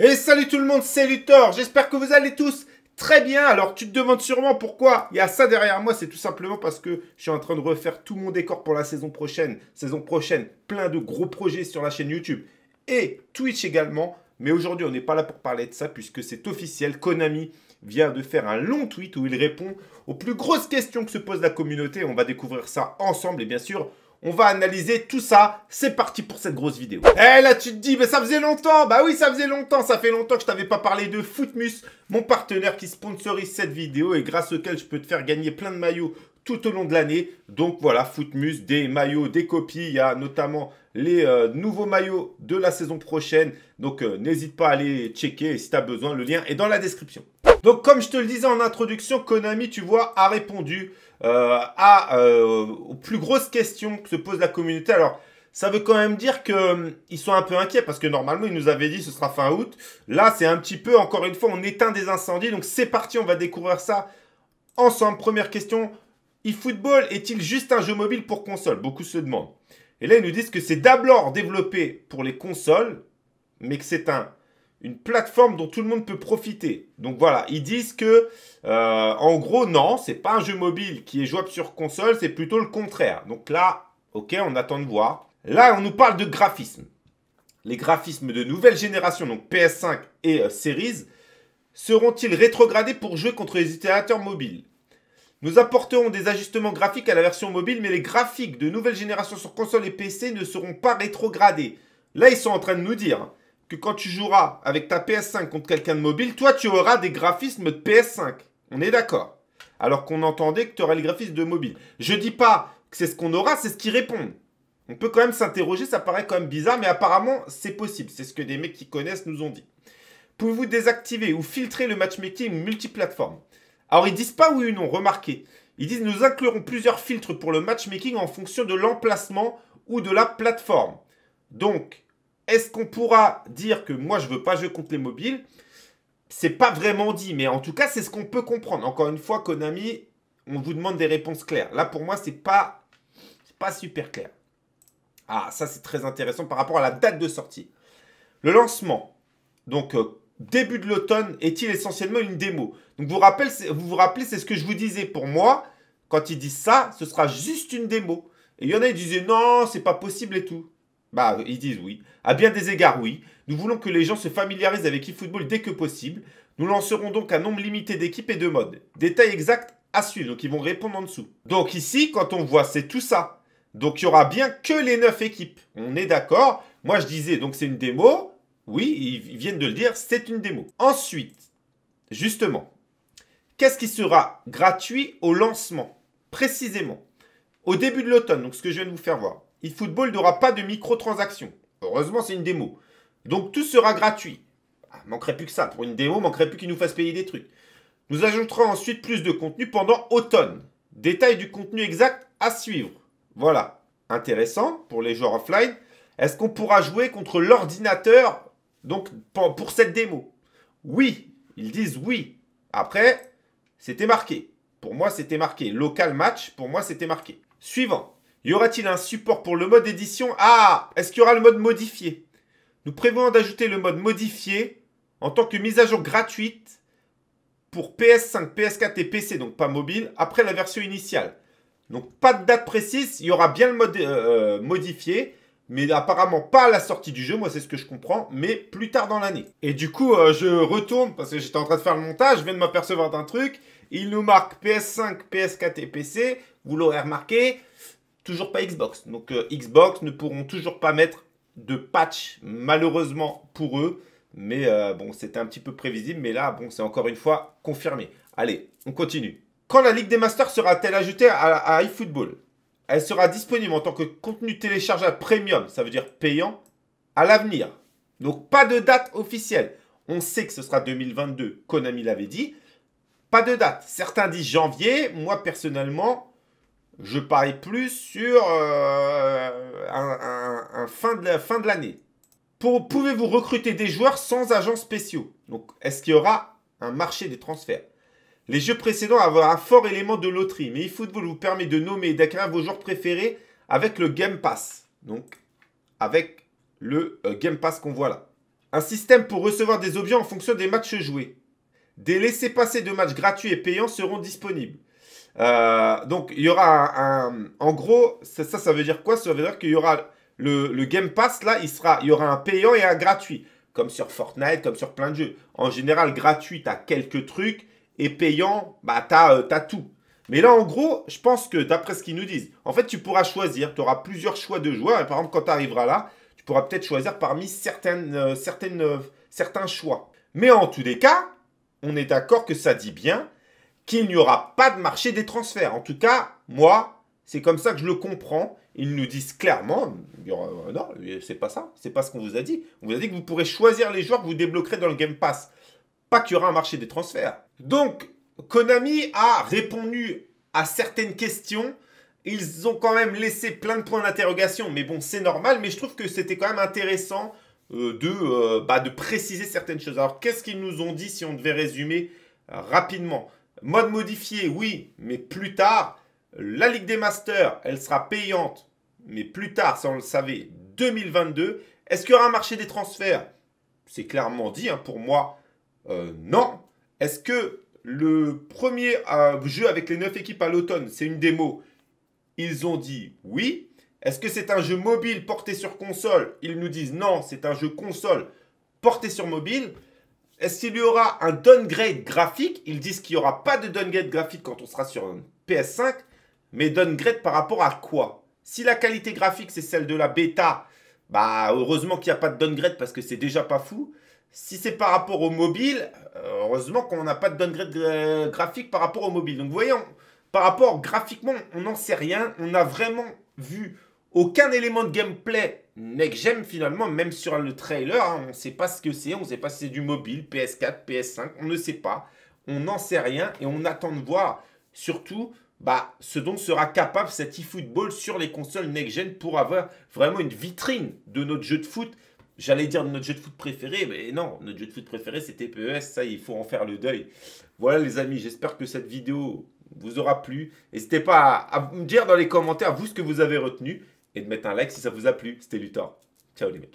Et salut tout le monde, c'est Luthor. J'espère que vous allez tous très bien. Alors, tu te demandes sûrement pourquoi il y a ça derrière moi. C'est tout simplement parce que je suis en train de refaire tout mon décor pour la saison prochaine. Saison prochaine, plein de gros projets sur la chaîne YouTube et Twitch également. Mais aujourd'hui, on n'est pas là pour parler de ça puisque c'est officiel. Konami vient de faire un long tweet où il répond aux plus grosses questions que se pose la communauté. On va découvrir ça ensemble et bien sûr, on va analyser tout ça. C'est parti pour cette grosse vidéo. Eh là, tu te dis, mais ça faisait longtemps. Bah oui, ça faisait longtemps. Ça fait longtemps que je t'avais pas parlé de Footmus, mon partenaire qui sponsorise cette vidéo et grâce auquel je peux te faire gagner plein de maillots tout au long de l'année. Donc voilà, Footmus, des maillots, des copies. Il y a notamment les euh, nouveaux maillots de la saison prochaine. Donc euh, n'hésite pas à aller checker et si tu as besoin, le lien est dans la description. Donc comme je te le disais en introduction, Konami, tu vois, a répondu euh, à, euh, aux plus grosses questions que se pose la communauté. Alors, ça veut quand même dire qu'ils euh, ils sont un peu inquiets parce que normalement, ils nous avaient dit ce sera fin août. Là, c'est un petit peu, encore une fois, on éteint des incendies. Donc c'est parti, on va découvrir ça ensemble. Première question, eFootball est-il juste un jeu mobile pour console Beaucoup se demandent. Et là, ils nous disent que c'est d'abord développé pour les consoles, mais que c'est un une plateforme dont tout le monde peut profiter. Donc voilà, ils disent que euh, en gros non, c'est pas un jeu mobile qui est jouable sur console, c'est plutôt le contraire. Donc là, ok, on attend de voir. Là, on nous parle de graphisme. Les graphismes de nouvelle génération, donc PS5 et euh, Series, seront-ils rétrogradés pour jouer contre les itérateurs mobiles Nous apporterons des ajustements graphiques à la version mobile, mais les graphiques de nouvelle génération sur console et PC ne seront pas rétrogradés. Là, ils sont en train de nous dire hein que quand tu joueras avec ta PS5 contre quelqu'un de mobile, toi, tu auras des graphismes de PS5. On est d'accord. Alors qu'on entendait que tu aurais les graphismes de mobile. Je dis pas que c'est ce qu'on aura, c'est ce qu'ils répondent. On peut quand même s'interroger, ça paraît quand même bizarre, mais apparemment, c'est possible. C'est ce que des mecs qui connaissent nous ont dit. Pouvez-vous désactiver ou filtrer le matchmaking multiplateforme Alors, ils disent pas oui ou non, remarquez. Ils disent nous inclurons plusieurs filtres pour le matchmaking en fonction de l'emplacement ou de la plateforme. Donc, est-ce qu'on pourra dire que moi, je veux pas jouer contre les mobiles C'est pas vraiment dit, mais en tout cas, c'est ce qu'on peut comprendre. Encore une fois, Konami, on vous demande des réponses claires. Là, pour moi, c'est pas, pas super clair. Ah, ça, c'est très intéressant par rapport à la date de sortie. Le lancement. Donc, euh, début de l'automne est-il essentiellement une démo Donc, vous vous rappelez, vous, vous rappelez c'est ce que je vous disais. Pour moi, quand ils disent ça, ce sera juste une démo. Et il y en a qui disaient non, c'est pas possible et tout. Bah, ils disent oui. À bien des égards, oui. Nous voulons que les gens se familiarisent avec eFootball dès que possible. Nous lancerons donc un nombre limité d'équipes et de modes. Détail exact à suivre, donc ils vont répondre en dessous. Donc ici, quand on voit, c'est tout ça. Donc il y aura bien que les 9 équipes. On est d'accord. Moi je disais, donc c'est une démo. Oui, ils viennent de le dire, c'est une démo. Ensuite, justement, qu'est-ce qui sera gratuit au lancement Précisément, au début de l'automne, donc ce que je viens de vous faire voir eFootball n'aura pas de microtransactions. Heureusement, c'est une démo. Donc tout sera gratuit. Ah, manquerait plus que ça. Pour une démo, manquerait plus qu'ils nous fassent payer des trucs. Nous ajouterons ensuite plus de contenu pendant automne. Détail du contenu exact à suivre. Voilà. Intéressant pour les joueurs offline. Est-ce qu'on pourra jouer contre l'ordinateur donc pour cette démo Oui. Ils disent oui. Après, c'était marqué. Pour moi, c'était marqué. Local match, pour moi, c'était marqué. Suivant. Y aura-t-il un support pour le mode édition Ah Est-ce qu'il y aura le mode modifié Nous prévoyons d'ajouter le mode modifié en tant que mise à jour gratuite pour PS5, PS4 et PC, donc pas mobile, après la version initiale. Donc pas de date précise, il y aura bien le mode euh, euh, modifié, mais apparemment pas à la sortie du jeu, moi c'est ce que je comprends, mais plus tard dans l'année. Et du coup, euh, je retourne, parce que j'étais en train de faire le montage, je viens de m'apercevoir d'un truc, il nous marque PS5, PS4 et PC, vous l'aurez remarqué, toujours pas Xbox. Donc euh, Xbox ne pourront toujours pas mettre de patch, malheureusement pour eux. Mais euh, bon, c'était un petit peu prévisible, mais là, bon, c'est encore une fois confirmé. Allez, on continue. Quand la Ligue des Masters sera-t-elle ajoutée à, à eFootball Elle sera disponible en tant que contenu téléchargeable premium, ça veut dire payant, à l'avenir. Donc pas de date officielle. On sait que ce sera 2022, Konami l'avait dit. Pas de date. Certains disent janvier. Moi, personnellement, je parie plus sur euh, un, fin de fin de l'année. Pouvez-vous recruter des joueurs sans agents spéciaux Donc, est-ce qu'il y aura un marché des transferts Les jeux précédents avaient un fort élément de loterie, mais eFootball vous permet de nommer et d'acquérir vos joueurs préférés avec le Game Pass. Donc, avec le euh, Game Pass qu'on voit là. Un système pour recevoir des objets en fonction des matchs joués. Des laissés-passer de matchs gratuits et payants seront disponibles. Euh, donc, il y aura un. en gros, ça, ça veut dire quoi Ça veut dire qu'il y aura le, Game Pass, là, il, sera, il y aura un payant et un gratuit. Comme sur Fortnite, comme sur plein de jeux. En général, gratuit, tu as quelques trucs. Et payant, bah, tu as, euh, tout. Mais là, en gros, je pense que d'après ce qu'ils nous disent, en fait, tu pourras choisir. Tu auras plusieurs choix de joueurs. Et par exemple, quand tu arriveras là, tu pourras peut-être choisir parmi certaines, euh, certaines certains choix. Mais en tous les cas, on est d'accord que ça dit bien qu'il n'y aura pas de marché des transferts. En tout cas, moi, c'est comme ça que je le comprends. Ils nous disent clairement, euh, non, c'est pas ça, c'est pas ce qu'on vous a dit. On vous a dit que vous pourrez choisir les joueurs que vous débloquerez dans le Game Pass. Pas qu'il y aura un marché des transferts. Donc, Konami a répondu à certaines questions. Ils ont quand même laissé plein de points d'interrogation, mais bon, c'est normal. Mais je trouve que c'était quand même intéressant euh, de, euh, bah, de préciser certaines choses. Alors, qu'est-ce qu'ils nous ont dit si on devait résumer rapidement Mode modifié, oui, mais plus tard. La Ligue des Masters, elle sera payante, mais plus tard, ça on le savait, 2022. Est-ce qu'il y aura un marché des transferts C'est clairement dit, hein, pour moi, euh, non. Est-ce que le premier euh, jeu avec les 9 équipes à l'automne, c'est une démo Ils ont dit oui. Est-ce que c'est un jeu mobile porté sur console Ils nous disent non, c'est un jeu console porté sur mobile. Est-ce qu'il y aura un downgrade graphique Ils disent qu'il n'y aura pas de downgrade graphique quand on sera sur un PS5, mais downgrade par rapport à quoi Si la qualité graphique c'est celle de la bêta, bah heureusement qu'il n'y a pas de downgrade parce que c'est déjà pas fou. Si c'est par rapport au mobile, euh, heureusement qu'on n'a pas de downgrade euh, graphique par rapport au mobile. Donc voyons, par rapport graphiquement, on n'en sait rien. On n'a vraiment vu aucun élément de gameplay Next finalement, même sur le trailer, hein, on ne sait pas ce que c'est, on ne sait pas si c'est du mobile, PS4, PS5, on ne sait pas, on n'en sait rien et on attend de voir surtout bah, ce dont sera capable cet eFootball sur les consoles next-gen pour avoir vraiment une vitrine de notre jeu de foot. J'allais dire de notre jeu de foot préféré, mais non, notre jeu de foot préféré c'était PES, ça il faut en faire le deuil. Voilà les amis, j'espère que cette vidéo vous aura plu. et N'hésitez pas à me dire dans les commentaires vous ce que vous avez retenu et de mettre un like si ça vous a plu. C'était Luthor. Ciao les mecs.